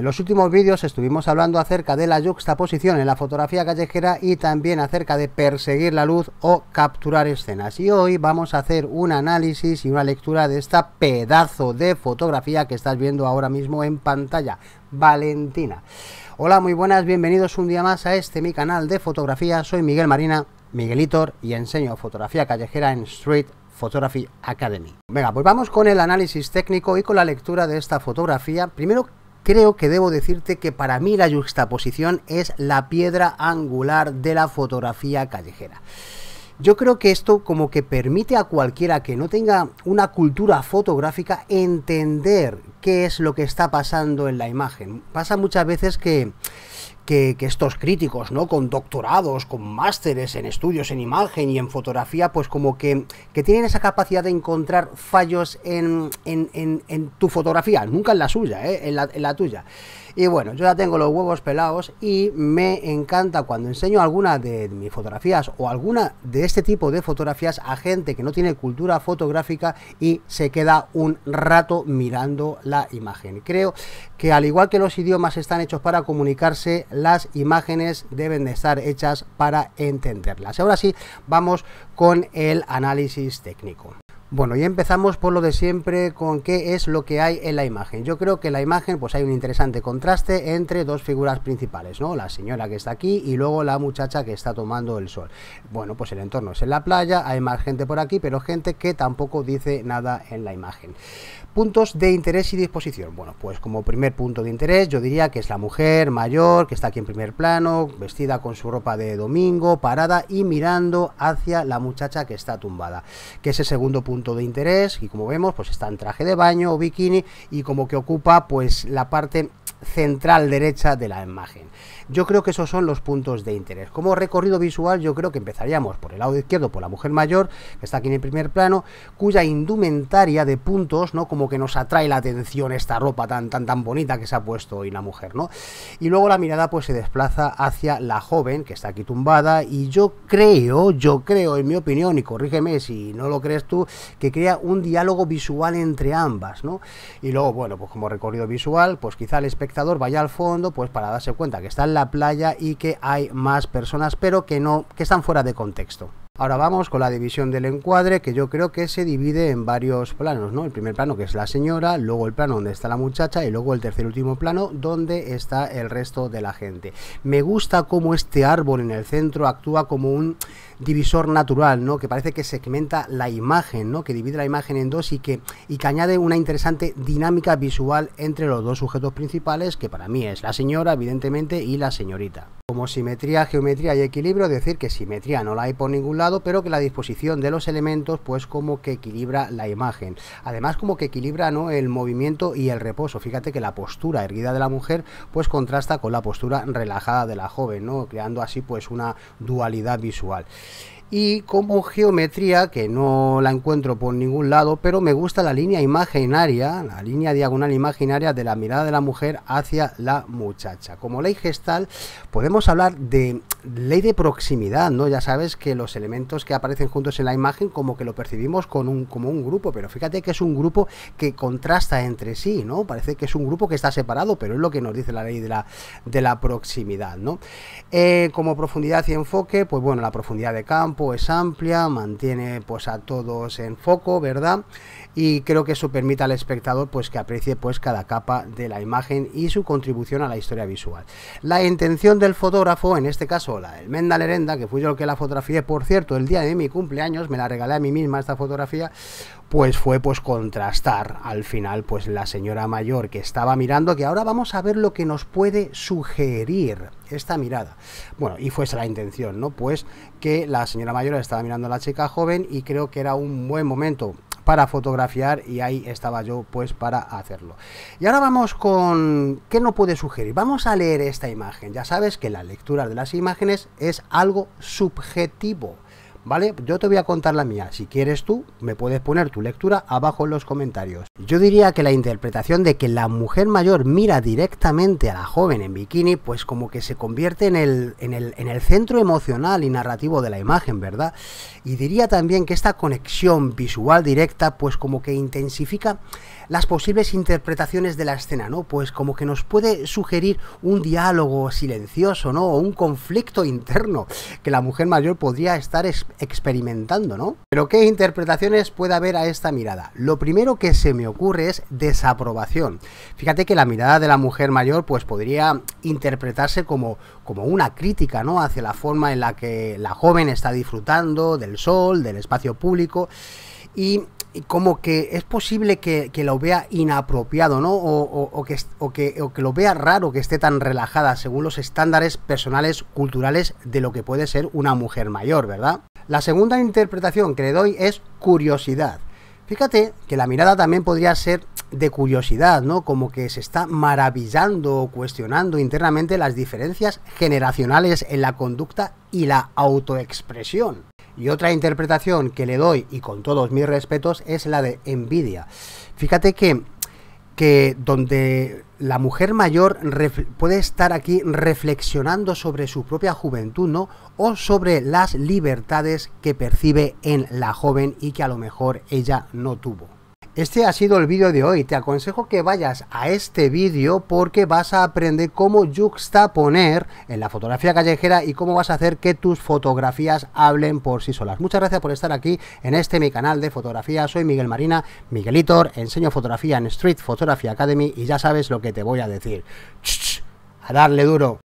En los últimos vídeos estuvimos hablando acerca de la juxtaposición en la fotografía callejera y también acerca de perseguir la luz o capturar escenas. Y hoy vamos a hacer un análisis y una lectura de esta pedazo de fotografía que estás viendo ahora mismo en pantalla, Valentina. Hola, muy buenas, bienvenidos un día más a este mi canal de fotografía. Soy Miguel Marina, Miguelitor y enseño fotografía callejera en Street Photography Academy. Venga, pues vamos con el análisis técnico y con la lectura de esta fotografía. Primero creo que debo decirte que para mí la juxtaposición es la piedra angular de la fotografía callejera. Yo creo que esto como que permite a cualquiera que no tenga una cultura fotográfica entender qué es lo que está pasando en la imagen. Pasa muchas veces que que, estos críticos, ¿no? Con doctorados, con másteres en estudios en imagen y en fotografía, pues como que, que tienen esa capacidad de encontrar fallos en, tu fotografía, nunca en la suya, ¿eh? en, la, en la tuya. Y bueno, yo ya tengo los huevos pelados y me encanta cuando enseño alguna de mis fotografías o alguna de este tipo de fotografías a gente que no tiene cultura fotográfica y se queda un rato mirando la imagen. Creo que al igual que los idiomas están hechos para comunicarse, las imágenes deben de estar hechas para entenderlas. Ahora sí, vamos con el análisis técnico. Bueno, y empezamos por lo de siempre con qué es lo que hay en la imagen. Yo creo que en la imagen pues hay un interesante contraste entre dos figuras principales, ¿no? La señora que está aquí y luego la muchacha que está tomando el sol. Bueno, pues el entorno es en la playa, hay más gente por aquí, pero gente que tampoco dice nada en la imagen. Puntos de interés y disposición. Bueno, pues como primer punto de interés yo diría que es la mujer mayor que está aquí en primer plano, vestida con su ropa de domingo, parada y mirando hacia la muchacha que está tumbada, que es el segundo punto de interés y como vemos pues está en traje de baño o bikini y como que ocupa pues la parte central derecha de la imagen. Yo creo que esos son los puntos de interés. Como recorrido visual, yo creo que empezaríamos por el lado izquierdo, por la mujer mayor, que está aquí en el primer plano, cuya indumentaria de puntos, ¿no? Como que nos atrae la atención esta ropa tan, tan, tan bonita que se ha puesto hoy la mujer, ¿no? Y luego la mirada pues se desplaza hacia la joven, que está aquí tumbada, y yo creo, yo creo, en mi opinión, y corrígeme si no lo crees tú, que crea un diálogo visual entre ambas, ¿no? Y luego, bueno, pues como recorrido visual, pues quizá el espectáculo vaya al fondo, pues para darse cuenta que está en la playa y que hay más personas, pero que no, que están fuera de contexto. Ahora vamos con la división del encuadre que yo creo que se divide en varios planos, ¿no? El primer plano que es la señora, luego el plano donde está la muchacha y luego el tercer último plano donde está el resto de la gente. Me gusta cómo este árbol en el centro actúa como un divisor natural, ¿no? Que parece que segmenta la imagen, ¿no? Que divide la imagen en dos y que añade una interesante dinámica visual entre los dos sujetos principales que para mí es la señora, evidentemente, y la señorita. Como simetría, geometría y equilibrio, decir que simetría no la hay por ningún lado, pero que la disposición de los elementos pues como que equilibra la imagen. Además como que equilibra ¿no? el movimiento y el reposo. Fíjate que la postura erguida de la mujer pues contrasta con la postura relajada de la joven, ¿no? creando así pues una dualidad visual y como geometría que no la encuentro por ningún lado pero me gusta la línea imaginaria la línea diagonal imaginaria de la mirada de la mujer hacia la muchacha como ley gestal podemos hablar de ley de proximidad no ya sabes que los elementos que aparecen juntos en la imagen como que lo percibimos con un, como un grupo pero fíjate que es un grupo que contrasta entre sí no parece que es un grupo que está separado pero es lo que nos dice la ley de la, de la proximidad no eh, como profundidad y enfoque pues bueno la profundidad de campo es amplia, mantiene pues a todos en foco, ¿verdad? Y creo que eso permite al espectador pues que aprecie pues cada capa de la imagen y su contribución a la historia visual. La intención del fotógrafo, en este caso la del Menda Lerenda, que fui yo el que la fotografié, por cierto, el día de mi cumpleaños, me la regalé a mí misma esta fotografía, pues fue pues contrastar al final pues la señora mayor que estaba mirando que ahora vamos a ver lo que nos puede sugerir esta mirada bueno y fuese la intención no pues que la señora mayor estaba mirando a la chica joven y creo que era un buen momento para fotografiar y ahí estaba yo pues para hacerlo. Y ahora vamos con qué no puede sugerir. Vamos a leer esta imagen. Ya sabes que la lectura de las imágenes es algo subjetivo. ¿vale? Yo te voy a contar la mía. Si quieres tú, me puedes poner tu lectura abajo en los comentarios. Yo diría que la interpretación de que la mujer mayor mira directamente a la joven en bikini, pues como que se convierte en el, en el, en el centro emocional y narrativo de la imagen, ¿verdad? Y diría también que esta conexión visual directa, pues como que intensifica las posibles interpretaciones de la escena, ¿no? Pues como que nos puede sugerir un diálogo silencioso, ¿no? O un conflicto interno que la mujer mayor podría estar experimentando, ¿no? Pero ¿qué interpretaciones puede haber a esta mirada? Lo primero que se me ocurre es desaprobación. Fíjate que la mirada de la mujer mayor pues podría interpretarse como, como una crítica, ¿no? Hacia la forma en la que la joven está disfrutando del sol, del espacio público y como que es posible que, lo vea inapropiado, ¿no? O, que, o que lo vea raro que esté tan relajada según los estándares personales culturales de lo que puede ser una mujer mayor, ¿verdad? La segunda interpretación que le doy es curiosidad. Fíjate que la mirada también podría ser de curiosidad, ¿no? Como que se está maravillando o cuestionando internamente las diferencias generacionales en la conducta y la autoexpresión. Y otra interpretación que le doy, y con todos mis respetos, es la de envidia. Fíjate que, que donde la mujer mayor puede estar aquí reflexionando sobre su propia juventud, ¿no? O sobre las libertades que percibe en la joven y que a lo mejor ella no tuvo. Este ha sido el vídeo de hoy, te aconsejo que vayas a este vídeo porque vas a aprender cómo juxtaponer en la fotografía callejera y cómo vas a hacer que tus fotografías hablen por sí solas. Muchas gracias por estar aquí en este mi canal de fotografía, soy Miguel Marina, Miguelitor, enseño fotografía en Street Photography Academy y ya sabes lo que te voy a decir. A darle duro.